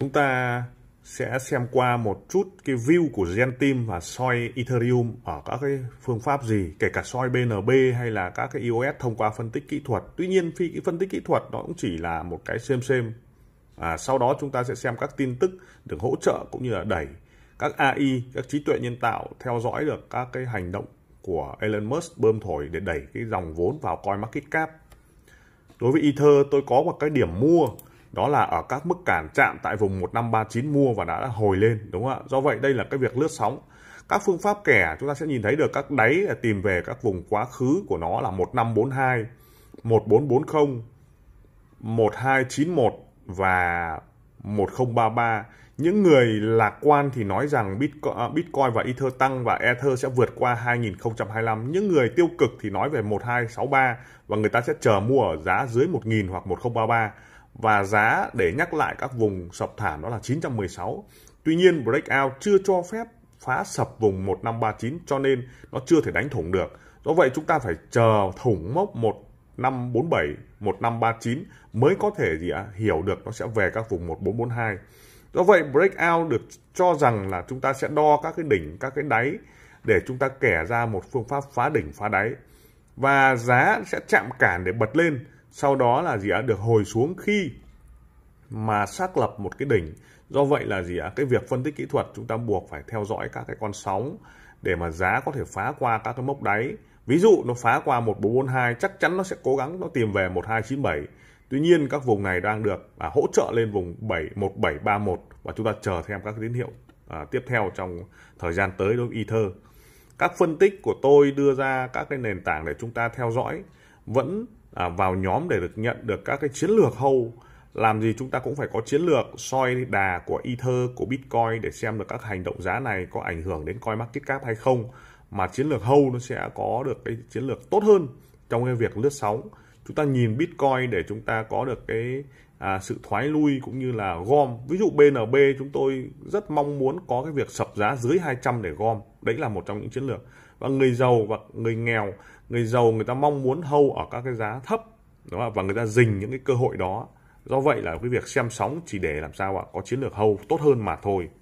chúng ta sẽ xem qua một chút cái view của Gentim và soi Ethereum ở các cái phương pháp gì, kể cả soi BNB hay là các cái EOS thông qua phân tích kỹ thuật. Tuy nhiên phi cái phân tích kỹ thuật nó cũng chỉ là một cái xem xem. À, sau đó chúng ta sẽ xem các tin tức được hỗ trợ cũng như là đẩy các AI, các trí tuệ nhân tạo theo dõi được các cái hành động của Elon Musk bơm thổi để đẩy cái dòng vốn vào coin market cap. Đối với Ether tôi có một cái điểm mua đó là ở các mức cản chạm tại vùng 15390 mua và đã hồi lên đúng không ạ do vậy đây là cái việc lướt sóng các phương pháp kẻ chúng ta sẽ nhìn thấy được các đáy là tìm về các vùng quá khứ của nó là 1542 1440 1291 và 1033 những người lạc quan thì nói rằng à, Bitcoin và Ether tăng và Ether sẽ vượt qua 2025. Những người tiêu cực thì nói về 1263 và người ta sẽ chờ mua ở giá dưới 1000 hoặc 1033 và giá để nhắc lại các vùng sập thảm đó là 916. Tuy nhiên breakout chưa cho phép phá sập vùng 1539 cho nên nó chưa thể đánh thủng được. Do vậy chúng ta phải chờ thủng mốc 1547, 1539 mới có thể gì ạ hiểu được nó sẽ về các vùng 1442. Do vậy breakout được cho rằng là chúng ta sẽ đo các cái đỉnh, các cái đáy để chúng ta kẻ ra một phương pháp phá đỉnh phá đáy và giá sẽ chạm cản để bật lên sau đó là gì ạ được hồi xuống khi mà xác lập một cái đỉnh do vậy là gì ạ cái việc phân tích kỹ thuật chúng ta buộc phải theo dõi các cái con sóng để mà giá có thể phá qua các cái mốc đáy ví dụ nó phá qua 1442 chắc chắn nó sẽ cố gắng nó tìm về 1297 tuy nhiên các vùng này đang được à, hỗ trợ lên vùng 7 1731 và chúng ta chờ thêm các tín hiệu à, tiếp theo trong thời gian tới đối với Ether các phân tích của tôi đưa ra các cái nền tảng để chúng ta theo dõi vẫn à, vào nhóm để được nhận được các cái chiến lược hâu làm gì chúng ta cũng phải có chiến lược soi đà của Ether, của Bitcoin để xem được các hành động giá này có ảnh hưởng đến coin market cap hay không mà chiến lược hâu nó sẽ có được cái chiến lược tốt hơn trong cái việc lướt sóng chúng ta nhìn Bitcoin để chúng ta có được cái à, sự thoái lui cũng như là gom ví dụ BNB chúng tôi rất mong muốn có cái việc sập giá dưới 200 để gom đấy là một trong những chiến lược và người giàu và người nghèo người giàu người ta mong muốn hâu ở các cái giá thấp đúng không? và người ta dình những cái cơ hội đó do vậy là cái việc xem sóng chỉ để làm sao ạ có chiến lược hâu tốt hơn mà thôi